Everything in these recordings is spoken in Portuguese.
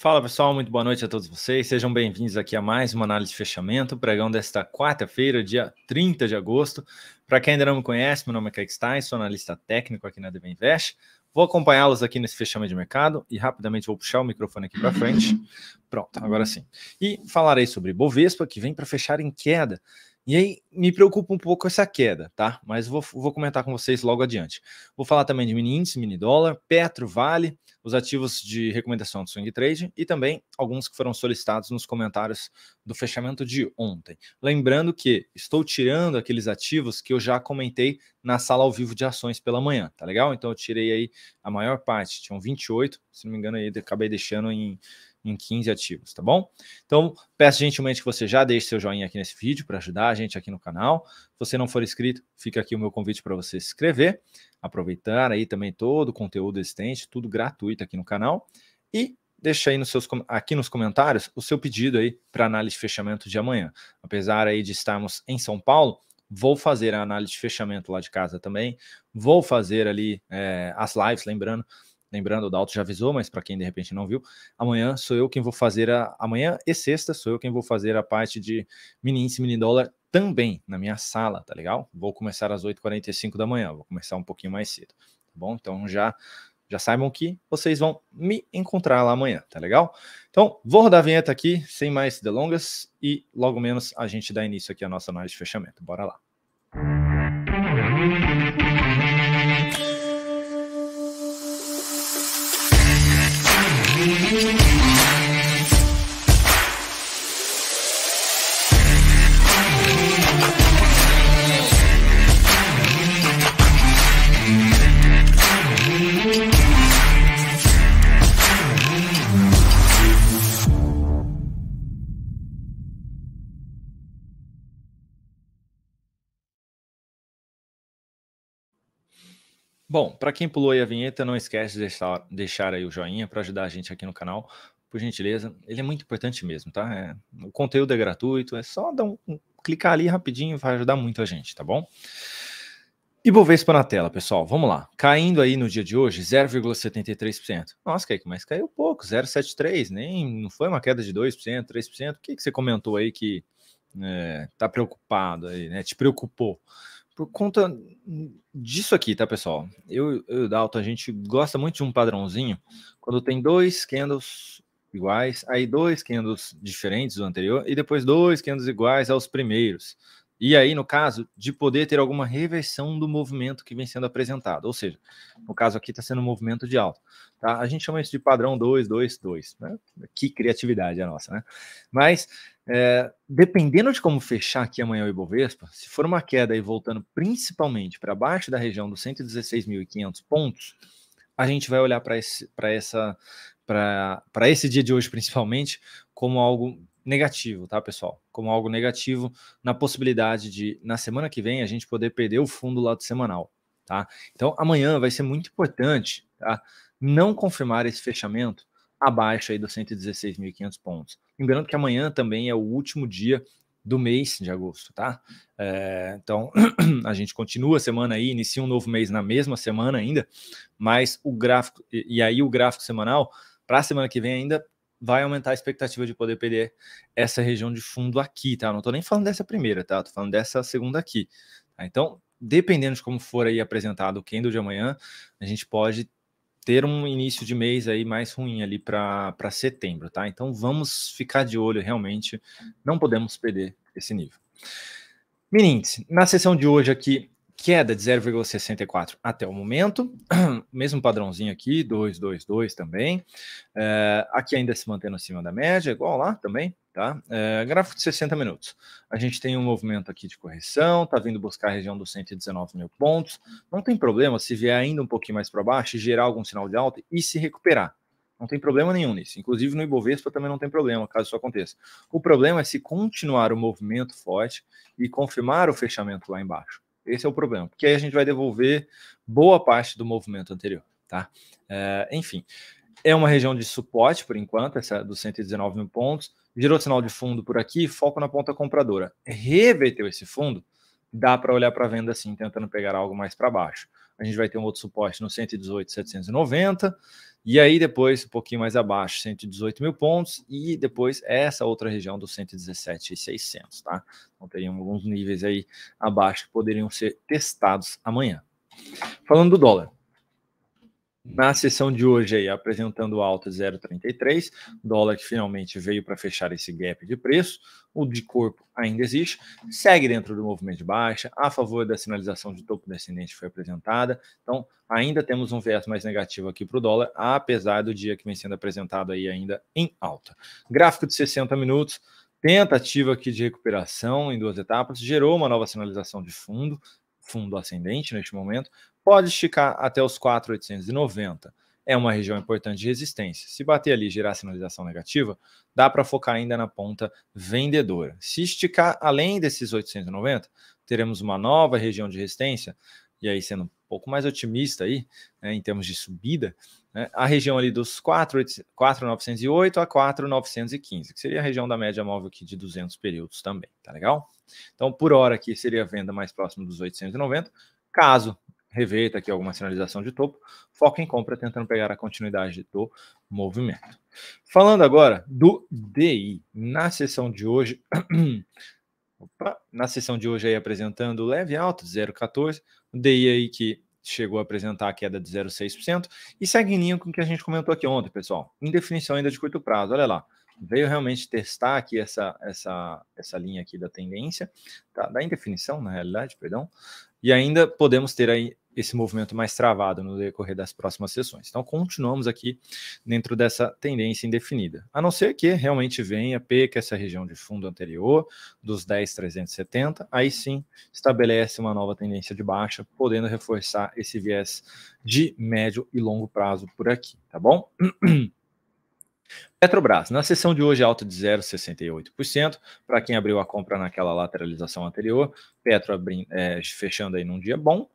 Fala pessoal, muito boa noite a todos vocês. Sejam bem-vindos aqui a mais uma análise de fechamento, pregão desta quarta-feira, dia 30 de agosto. Para quem ainda não me conhece, meu nome é Craig Stein, sou analista técnico aqui na DB Invest. Vou acompanhá-los aqui nesse fechamento de mercado e rapidamente vou puxar o microfone aqui para frente. Pronto, agora sim. E falarei sobre Bovespa, que vem para fechar em queda e aí me preocupa um pouco essa queda, tá? Mas vou, vou comentar com vocês logo adiante. Vou falar também de mini índice, mini dólar, Petro, Vale, os ativos de recomendação do Swing Trade e também alguns que foram solicitados nos comentários do fechamento de ontem. Lembrando que estou tirando aqueles ativos que eu já comentei na sala ao vivo de ações pela manhã, tá legal? Então eu tirei aí a maior parte, tinham 28, se não me engano, aí acabei deixando em em 15 ativos, tá bom? Então, peço gentilmente que você já deixe seu joinha aqui nesse vídeo para ajudar a gente aqui no canal. Se você não for inscrito, fica aqui o meu convite para você se inscrever, aproveitar aí também todo o conteúdo existente, tudo gratuito aqui no canal. E deixa aí nos seus, aqui nos comentários o seu pedido aí para análise de fechamento de amanhã. Apesar aí de estarmos em São Paulo, vou fazer a análise de fechamento lá de casa também, vou fazer ali é, as lives, lembrando, Lembrando, o Dalton já avisou, mas para quem de repente não viu, amanhã sou eu quem vou fazer a. Amanhã e sexta sou eu quem vou fazer a parte de mini índice, mini dólar também na minha sala, tá legal? Vou começar às 8h45 da manhã, vou começar um pouquinho mais cedo, tá bom? Então já já saibam que vocês vão me encontrar lá amanhã, tá legal? Então, vou rodar a vinheta aqui, sem mais delongas, e logo menos a gente dá início aqui à nossa análise de fechamento. Bora lá. Bom, para quem pulou aí a vinheta, não esquece de deixar, deixar aí o joinha para ajudar a gente aqui no canal, por gentileza. Ele é muito importante mesmo, tá? É, o conteúdo é gratuito, é só dar um, um, clicar ali rapidinho, vai ajudar muito a gente, tá bom? E para na tela, pessoal. Vamos lá. Caindo aí no dia de hoje, 0,73%. Nossa, Kaique, mas caiu pouco, 0,73%. Nem não foi uma queda de 2%, 3%. O que, que você comentou aí que é, tá preocupado aí, né? Te preocupou? por conta disso aqui, tá, pessoal? Eu e o Dalton, a gente gosta muito de um padrãozinho. Quando tem dois candles iguais, aí dois candles diferentes do anterior, e depois dois candles iguais aos primeiros. E aí, no caso, de poder ter alguma reversão do movimento que vem sendo apresentado. Ou seja, no caso aqui está sendo um movimento de alta. Tá? A gente chama isso de padrão 2, 2, 2. Né? Que criatividade a é nossa, né? Mas, é, dependendo de como fechar aqui amanhã o Ibovespa, se for uma queda e voltando principalmente para baixo da região dos 116.500 pontos, a gente vai olhar para esse, essa, para esse dia de hoje, principalmente, como algo negativo, tá, pessoal? Como algo negativo na possibilidade de, na semana que vem, a gente poder perder o fundo lá do semanal, tá? Então, amanhã vai ser muito importante, tá? Não confirmar esse fechamento abaixo aí dos 116.500 pontos. Lembrando que amanhã também é o último dia do mês de agosto, tá? É, então a gente continua a semana aí, inicia um novo mês na mesma semana ainda, mas o gráfico e aí o gráfico semanal para a semana que vem ainda vai aumentar a expectativa de poder perder essa região de fundo aqui, tá? Eu não tô nem falando dessa primeira, tá? Eu tô falando dessa segunda aqui. Tá? Então, dependendo de como for aí apresentado o candle de amanhã, a gente pode ter um início de mês aí mais ruim ali para setembro, tá? Então vamos ficar de olho realmente, não podemos perder esse nível. Meninos, na sessão de hoje aqui, queda de 0,64 até o momento, mesmo padrãozinho aqui, 222 também, é, aqui ainda se mantendo acima da média, igual lá também, tá? É, gráfico de 60 minutos, a gente tem um movimento aqui de correção, tá vindo buscar a região dos 119 mil pontos, não tem problema se vier ainda um pouquinho mais para baixo, gerar algum sinal de alta e se recuperar, não tem problema nenhum nisso. Inclusive no Ibovespa também não tem problema, caso isso aconteça. O problema é se continuar o movimento forte e confirmar o fechamento lá embaixo. Esse é o problema, porque aí a gente vai devolver boa parte do movimento anterior, tá? É, enfim, é uma região de suporte por enquanto, essa é dos 119 mil pontos. Virou sinal de fundo por aqui, foco na ponta compradora. Reverteu esse fundo, dá para olhar para a venda assim, tentando pegar algo mais para baixo. A gente vai ter um outro suporte no 118, 790, e aí depois, um pouquinho mais abaixo, 118 mil pontos, e depois essa outra região dos 117 e 600, tá? Então teriam alguns níveis aí abaixo que poderiam ser testados amanhã. Falando do dólar, na sessão de hoje aí, apresentando alta 0,33, dólar que finalmente veio para fechar esse gap de preço, o de corpo ainda existe, segue dentro do movimento de baixa, a favor da sinalização de topo descendente foi apresentada, então ainda temos um viés mais negativo aqui para o dólar, apesar do dia que vem sendo apresentado aí ainda em alta. Gráfico de 60 minutos, tentativa aqui de recuperação em duas etapas, gerou uma nova sinalização de fundo, fundo ascendente neste momento, pode esticar até os 4,890. É uma região importante de resistência. Se bater ali e gerar sinalização negativa, dá para focar ainda na ponta vendedora. Se esticar além desses 890, teremos uma nova região de resistência. E aí, sendo um pouco mais otimista aí, né, em termos de subida, né, a região ali dos 4,908 a 4,915, que seria a região da média móvel aqui de 200 períodos também, tá legal? Então, por hora aqui seria a venda mais próxima dos 890. Caso rever aqui alguma sinalização de topo, foca em compra tentando pegar a continuidade do movimento. Falando agora do DI, na sessão de hoje, opa, na sessão de hoje aí apresentando leve alta, 0,14, o DI aí que chegou a apresentar a queda de 0,6% e segue em linha com o que a gente comentou aqui ontem, pessoal. Indefinição ainda de curto prazo, olha lá. Veio realmente testar aqui essa, essa, essa linha aqui da tendência, tá? da indefinição, na realidade, perdão. E ainda podemos ter aí esse movimento mais travado no decorrer das próximas sessões. Então, continuamos aqui dentro dessa tendência indefinida, a não ser que realmente venha perca essa região de fundo anterior, dos 10,370, aí sim estabelece uma nova tendência de baixa, podendo reforçar esse viés de médio e longo prazo por aqui, tá bom? Petrobras, na sessão de hoje, alta de 0,68%. Para quem abriu a compra naquela lateralização anterior, Petro abrindo, é, eh, fechando aí num dia bom,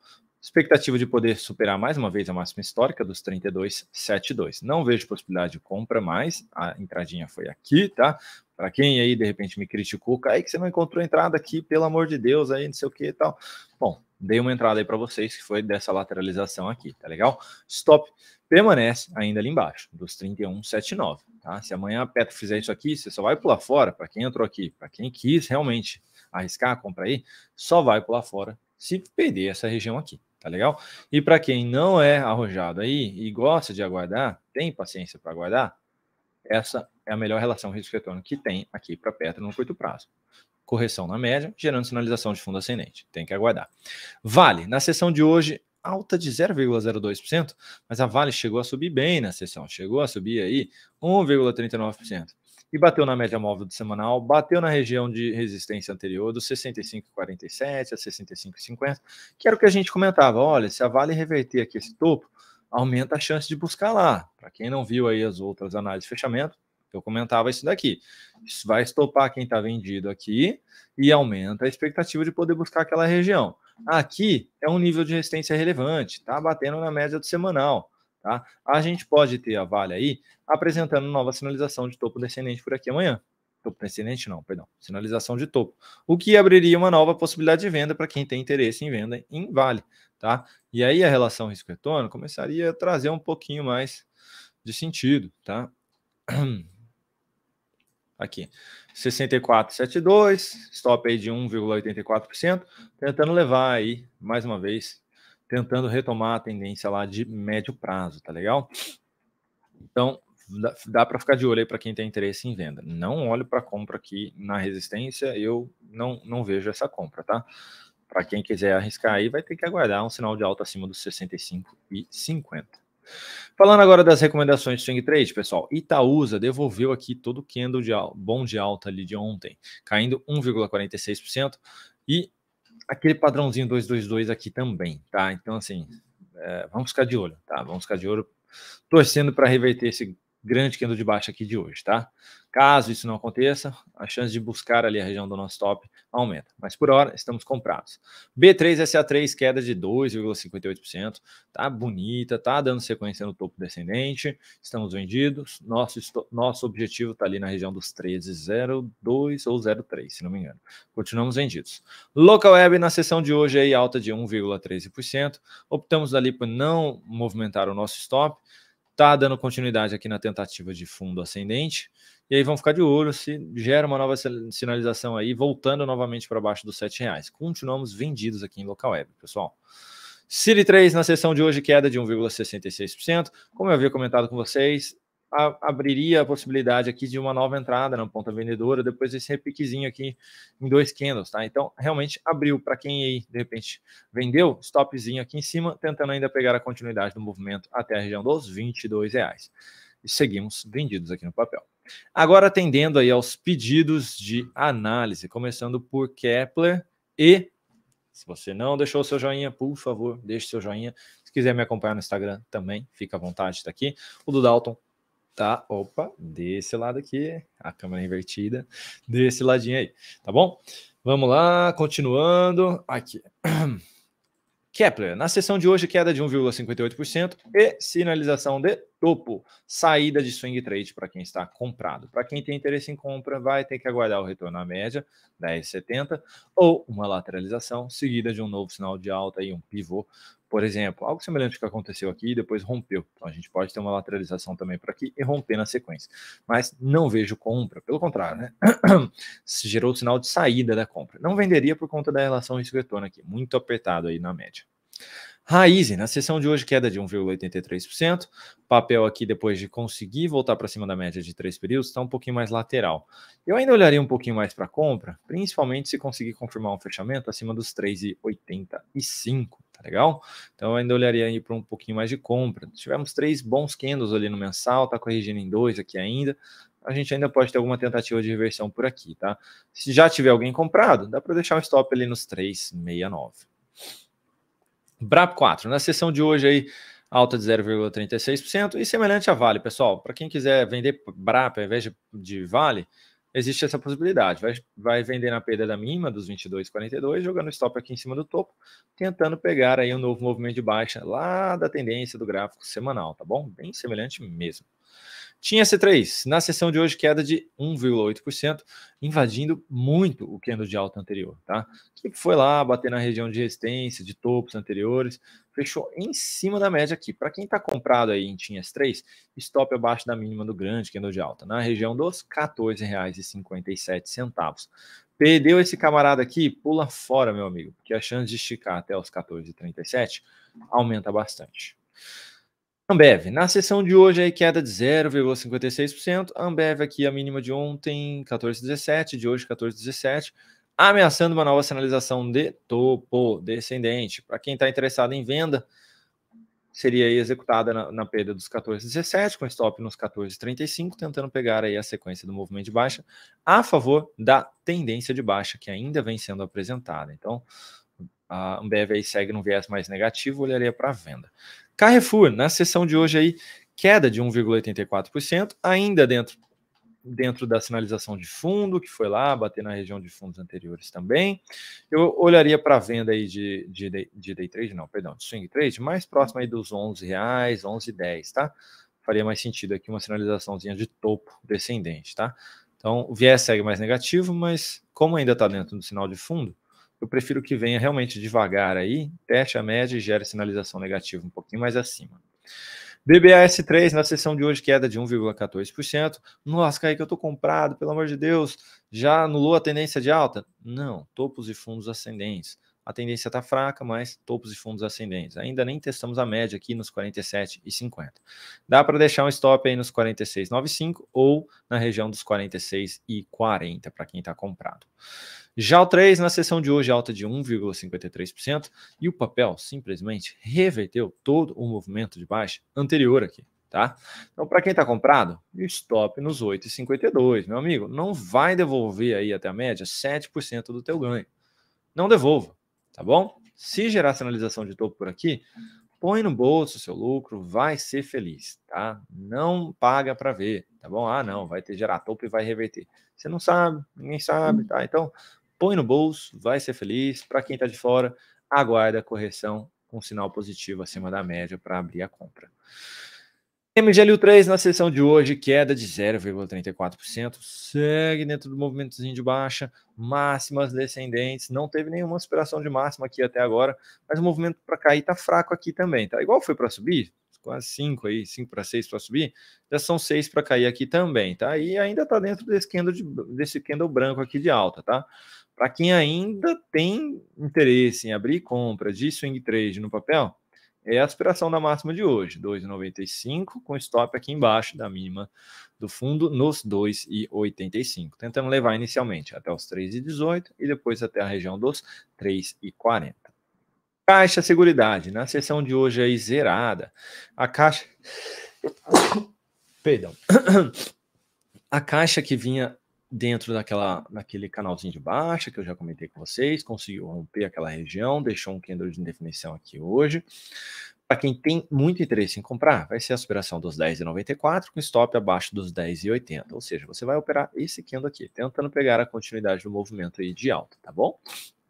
Expectativa de poder superar mais uma vez a máxima histórica dos 32,72. Não vejo possibilidade de compra mais. A entradinha foi aqui, tá? Para quem aí de repente me criticou, que você não encontrou entrada aqui, pelo amor de Deus, aí não sei o que e tal. Bom, dei uma entrada aí para vocês que foi dessa lateralização aqui, tá legal? Stop permanece ainda ali embaixo, dos 31,79, tá? Se amanhã a Petro fizer isso aqui, você só vai pular fora, para quem entrou aqui, para quem quis realmente arriscar a compra aí, só vai pular fora se perder essa região aqui, tá legal? E para quem não é arrojado aí e gosta de aguardar, tem paciência para aguardar, essa é a melhor relação risco-retorno que tem aqui para Petro no curto prazo. Correção na média, gerando sinalização de fundo ascendente. Tem que aguardar. Vale, na sessão de hoje, alta de 0,02%, mas a Vale chegou a subir bem na sessão, chegou a subir aí 1,39% e bateu na média móvel do semanal, bateu na região de resistência anterior dos 65,47 a 65,50, que era o que a gente comentava. Olha, se a Vale reverter aqui esse topo, aumenta a chance de buscar lá. Para quem não viu aí as outras análises de fechamento, eu comentava isso daqui. Isso vai estopar quem está vendido aqui e aumenta a expectativa de poder buscar aquela região. Aqui é um nível de resistência relevante, está batendo na média do semanal. Tá? A gente pode ter a Vale aí apresentando nova sinalização de topo descendente por aqui amanhã. Topo descendente não, perdão, sinalização de topo. O que abriria uma nova possibilidade de venda para quem tem interesse em venda em Vale. Tá? E aí a relação risco-retorno começaria a trazer um pouquinho mais de sentido. Tá? aqui. 64,72, stop aí de 1,84%, tentando levar aí, mais uma vez, tentando retomar a tendência lá de médio prazo, tá legal? Então, dá, dá para ficar de olho aí para quem tem interesse em venda. Não olho para compra aqui na resistência, eu não, não vejo essa compra, tá? Para quem quiser arriscar aí, vai ter que aguardar um sinal de alta acima dos 65 e 50. Falando agora das recomendações de swing trade, pessoal, Itaúsa devolveu aqui todo o candle de bom de alta ali de ontem, caindo 1,46% e aquele padrãozinho 222 aqui também, tá? Então, assim, é, vamos ficar de olho, tá? Vamos ficar de olho, torcendo para reverter esse grande candle de baixa aqui de hoje, tá? Caso isso não aconteça, a chance de buscar ali a região do nosso top aumenta. Mas por hora, estamos comprados. B3SA3, queda de 2,58%. Tá bonita, tá dando sequência no topo descendente. Estamos vendidos. Nosso, nosso objetivo está ali na região dos 13,02 ou 03, se não me engano. Continuamos vendidos. Local Web na sessão de hoje aí alta de 1,13%. Optamos ali por não movimentar o nosso stop Tá dando continuidade aqui na tentativa de fundo ascendente. E aí vamos ficar de olho se gera uma nova sinalização aí, voltando novamente para baixo dos R$ reais. Continuamos vendidos aqui em local web, pessoal. Siri 3 na sessão de hoje, queda de 1,66%. Como eu havia comentado com vocês, a, abriria a possibilidade aqui de uma nova entrada na ponta vendedora, depois desse repiquezinho aqui em dois candles, tá? Então, realmente abriu para quem aí, de repente, vendeu, stopzinho aqui em cima, tentando ainda pegar a continuidade do movimento até a região dos 22 reais. E seguimos vendidos aqui no papel. Agora, atendendo aí aos pedidos de análise, começando por Kepler e se você não deixou o seu joinha, por favor, deixe seu joinha. Se quiser me acompanhar no Instagram também, fica à vontade, está aqui. O do Dalton tá? Opa, desse lado aqui, a câmera invertida, desse ladinho aí, tá bom? Vamos lá, continuando aqui. Kepler, na sessão de hoje, queda de 1,58% e sinalização de topo. Saída de swing trade para quem está comprado. Para quem tem interesse em compra, vai ter que aguardar o retorno à média, 10,70, ou uma lateralização seguida de um novo sinal de alta e um pivô, por exemplo. Algo semelhante ao que aconteceu aqui e depois rompeu. Então a gente pode ter uma lateralização também para aqui e romper na sequência. Mas não vejo compra, pelo contrário, né? Gerou o sinal de saída da compra. Não venderia por conta da relação risco-retorno aqui, muito apertado aí na média. Raizen, na sessão de hoje, queda de 1,83%. Papel aqui, depois de conseguir voltar para cima da média de três períodos, está um pouquinho mais lateral. Eu ainda olharia um pouquinho mais para compra, principalmente se conseguir confirmar um fechamento acima dos 3,85, tá legal? Então eu ainda olharia aí para um pouquinho mais de compra. Tivemos três bons candles ali no mensal, está corrigindo em dois aqui ainda, a gente ainda pode ter alguma tentativa de reversão por aqui, tá? Se já tiver alguém comprado, dá para deixar um stop ali nos 3,69. Brap 4, na né? sessão de hoje aí, alta de 0,36% e semelhante a Vale, pessoal. Para quem quiser vender Brap ao invés de, Vale, existe essa possibilidade. Vai, vai vender na perda da mínima dos 22,42, jogando stop aqui em cima do topo, tentando pegar aí um novo movimento de baixa lá da tendência do gráfico semanal, tá bom? Bem semelhante mesmo. Tinha C3, na sessão de hoje, queda de 1,8%, invadindo muito o candle de alta anterior, tá? Que foi lá bater na região de resistência, de topos anteriores, fechou em cima da média aqui. Para quem está comprado aí em Tinhas 3, stop abaixo da mínima do grande candle de alta, na região dos R$14,57. Perdeu esse camarada aqui, pula fora, meu amigo, porque a chance de esticar até os 14,37 aumenta bastante. Ambev, na sessão de hoje aí queda de 0,56%, Ambev aqui a mínima de ontem 14,17, de hoje 14,17, ameaçando uma nova sinalização de topo descendente. Para quem está interessado em venda, seria executada na, na perda dos 14,17, com stop nos 14,35, tentando pegar aí a sequência do movimento de baixa a favor da tendência de baixa que ainda vem sendo apresentada. Então, a Ambev aí segue num viés mais negativo, olharia para a venda. Carrefour, na sessão de hoje aí, queda de 1,84%, ainda dentro, dentro da sinalização de fundo, que foi lá, bater na região de fundos anteriores também. Eu olharia para a venda aí de, de, de day trade, não, perdão, de swing trade, mais próximo aí dos 11 reais, 11,10, tá? Faria mais sentido aqui uma sinalizaçãozinha de topo descendente, tá? Então, o viés segue mais negativo, mas como ainda está dentro do sinal de fundo, eu prefiro que venha realmente devagar aí, teste a média e gere sinalização negativa um pouquinho mais acima. BBAS3 na sessão de hoje, queda de 1,14%. Nossa, Kaique, eu estou comprado, pelo amor de Deus. Já anulou a tendência de alta? Não, topos e fundos ascendentes a tendência está fraca, mas topos e fundos ascendentes. Ainda nem testamos a média aqui nos 47,50. Dá para deixar um stop aí nos 46,95 ou na região dos 46,40 para quem está comprado. Já o 3 na sessão de hoje alta de 1,53% e o papel simplesmente reverteu todo o movimento de baixa anterior aqui. Tá? Então, para quem está comprado, stop nos 8,52, meu amigo. Não vai devolver aí até a média 7% do teu ganho. Não devolva tá bom? Se gerar sinalização de topo por aqui, põe no bolso o seu lucro, vai ser feliz, tá? Não paga para ver, tá bom? Ah, não, vai ter gerar topo e vai reverter. Você não sabe, ninguém sabe, tá? Então, põe no bolso, vai ser feliz. Para quem está de fora, aguarda a correção com sinal positivo acima da média para abrir a compra. MGLU3 na sessão de hoje, queda de 0,34%, segue dentro do movimentozinho de baixa, máximas descendentes, não teve nenhuma superação de máxima aqui até agora, mas o movimento para cair está fraco aqui também, tá? Igual foi para subir, quase 5 aí, 5 para 6 para subir, já são 6 para cair aqui também, tá? E ainda está dentro desse candle, de, desse candle branco aqui de alta, tá? Para quem ainda tem interesse em abrir compra de swing trade no papel, é a aspiração da máxima de hoje, 2,95, com stop aqui embaixo da mínima do fundo nos 2,85, tentando levar inicialmente até os 3,18 e depois até a região dos 3,40. Caixa Seguridade, na sessão de hoje aí zerada, a Caixa... Perdão. A Caixa que vinha dentro daquela, daquele canalzinho de baixa que eu já comentei com vocês, conseguiu romper aquela região, deixou um candle de indefinição aqui hoje. Para quem tem muito interesse em comprar, vai ser a superação dos 10,94 com stop abaixo dos 10,80. Ou seja, você vai operar esse candle aqui, tentando pegar a continuidade do movimento aí de alta, tá bom?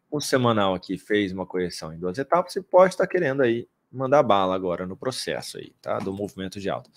O semanal aqui fez uma correção em duas etapas e pode estar tá querendo aí mandar bala agora no processo aí, tá? Do movimento de alta.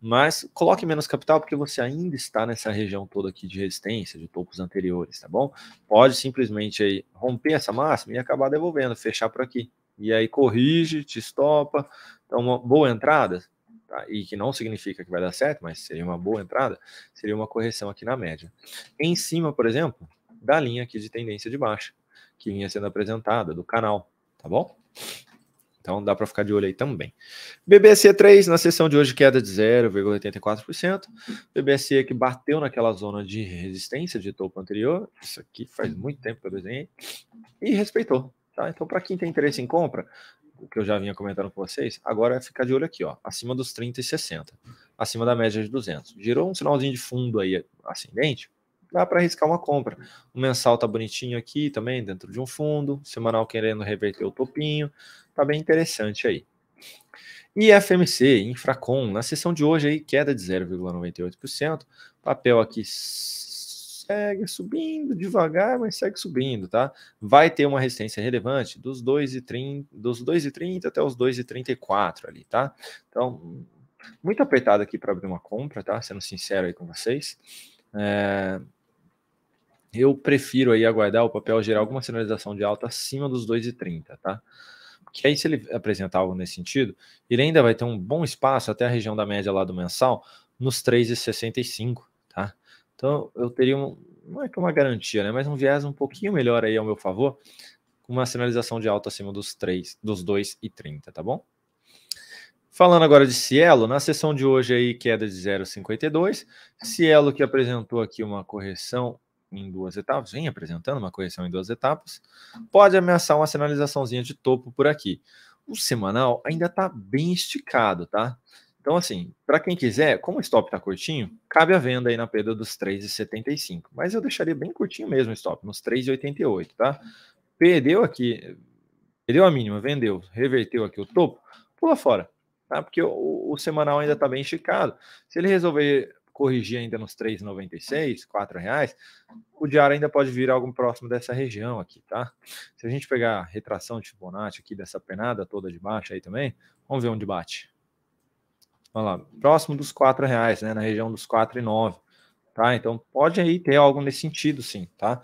Mas coloque menos capital porque você ainda está nessa região toda aqui de resistência, de topos anteriores, tá bom? Pode simplesmente aí romper essa máxima e acabar devolvendo, fechar por aqui. E aí corrige, te estopa. Então, uma boa entrada, tá? e que não significa que vai dar certo, mas seria uma boa entrada, seria uma correção aqui na média. Em cima, por exemplo, da linha aqui de tendência de baixa, que vinha sendo apresentada do canal, tá bom? Então dá para ficar de olho aí também. BBSE3 na sessão de hoje queda de 0,84%. BBSE que bateu naquela zona de resistência de topo anterior. Isso aqui faz muito tempo que eu desenhei. E respeitou. Tá? Então, para quem tem interesse em compra, o que eu já vinha comentando com vocês, agora é ficar de olho aqui, ó, acima dos 30 e 60, acima da média de 200. Girou um sinalzinho de fundo aí ascendente, dá para arriscar uma compra. O mensal tá bonitinho aqui também, dentro de um fundo, semanal querendo reverter o topinho, tá bem interessante aí. E FMC, Infracom, na sessão de hoje aí, queda de 0,98%. Papel aqui segue subindo devagar, mas segue subindo, tá? Vai ter uma resistência relevante dos 2,30 dos até os 2,34 ali, tá? Então, muito apertado aqui para abrir uma compra, tá? Sendo sincero aí com vocês. É... Eu prefiro aí aguardar o papel gerar alguma sinalização de alta acima dos 2,30, tá? que aí se ele apresentar algo nesse sentido, ele ainda vai ter um bom espaço até a região da média lá do mensal nos 3,65, tá? Então eu teria um, não é que uma garantia, né, mas um viés um pouquinho melhor aí ao meu favor, com uma sinalização de alta acima dos 3, dos 2,30, tá bom? Falando agora de Cielo, na sessão de hoje aí queda de 0,52, Cielo que apresentou aqui uma correção em duas etapas, vem apresentando uma correção em duas etapas, pode ameaçar uma sinalizaçãozinha de topo por aqui. O semanal ainda está bem esticado, tá? Então, assim, para quem quiser, como o stop está curtinho, cabe a venda aí na perda dos 3,75. Mas eu deixaria bem curtinho mesmo o stop, nos 3,88, tá? Perdeu aqui, perdeu a mínima, vendeu, reverteu aqui o topo, pula fora, tá? Porque o, o semanal ainda está bem esticado. Se ele resolver corrigir ainda nos 3,96, 4 reais, o diário ainda pode vir algo próximo dessa região aqui, tá? Se a gente pegar a retração de Fibonacci aqui dessa penada toda de baixo aí também, vamos ver onde bate. Olha lá, próximo dos R$ reais, né? Na região dos 4,9, tá? Então pode aí ter algo nesse sentido, sim, tá?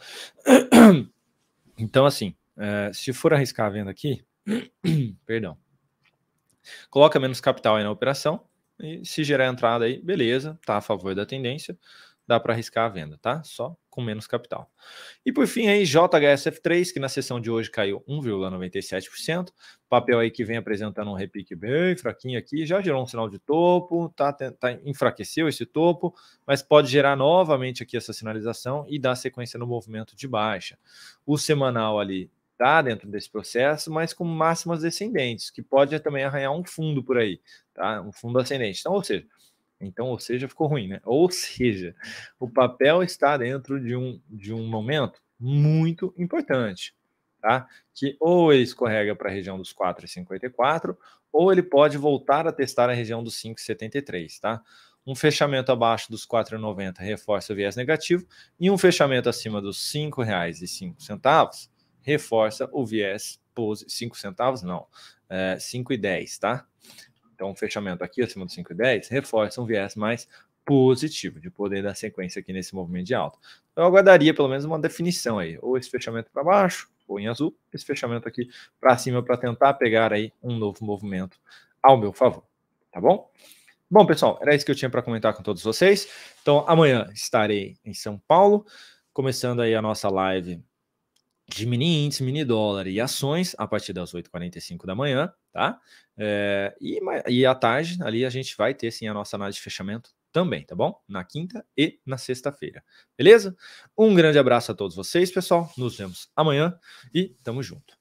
Então, assim, é, se for arriscar a venda aqui, perdão, coloca menos capital aí na operação, e se gerar entrada aí, beleza, tá a favor da tendência, dá para arriscar a venda, tá? Só com menos capital. E por fim aí, JHSF3, que na sessão de hoje caiu 1,97%, papel aí que vem apresentando um repique bem fraquinho aqui, já gerou um sinal de topo, tá, tá enfraqueceu esse topo, mas pode gerar novamente aqui essa sinalização e dar sequência no movimento de baixa. O semanal ali tá dentro desse processo, mas com máximas descendentes, que pode também arranhar um fundo por aí, tá? Um fundo ascendente. Então, ou seja, então, ou seja, ficou ruim, né? Ou seja, o papel está dentro de um, de um momento muito importante, tá? Que ou ele escorrega para a região dos 4,54, ou ele pode voltar a testar a região dos 5,73, tá? Um fechamento abaixo dos 4,90 reforça o viés negativo e um fechamento acima dos R$ 5,05 reforça o viés pose 5 centavos, não, é, 5 e 10, tá? Então, fechamento aqui acima dos 5 e 10 reforça um viés mais positivo de poder dar sequência aqui nesse movimento de alta. Então, eu aguardaria pelo menos uma definição aí, ou esse fechamento para baixo, ou em azul, esse fechamento aqui para cima para tentar pegar aí um novo movimento ao meu favor, tá bom? Bom, pessoal, era isso que eu tinha para comentar com todos vocês. Então, amanhã estarei em São Paulo, começando aí a nossa live de mini índice, mini dólar e ações a partir das 8h45 da manhã, tá? É, e, e à tarde, ali a gente vai ter sim a nossa análise de fechamento também, tá bom? Na quinta e na sexta-feira, beleza? Um grande abraço a todos vocês, pessoal. Nos vemos amanhã e tamo junto.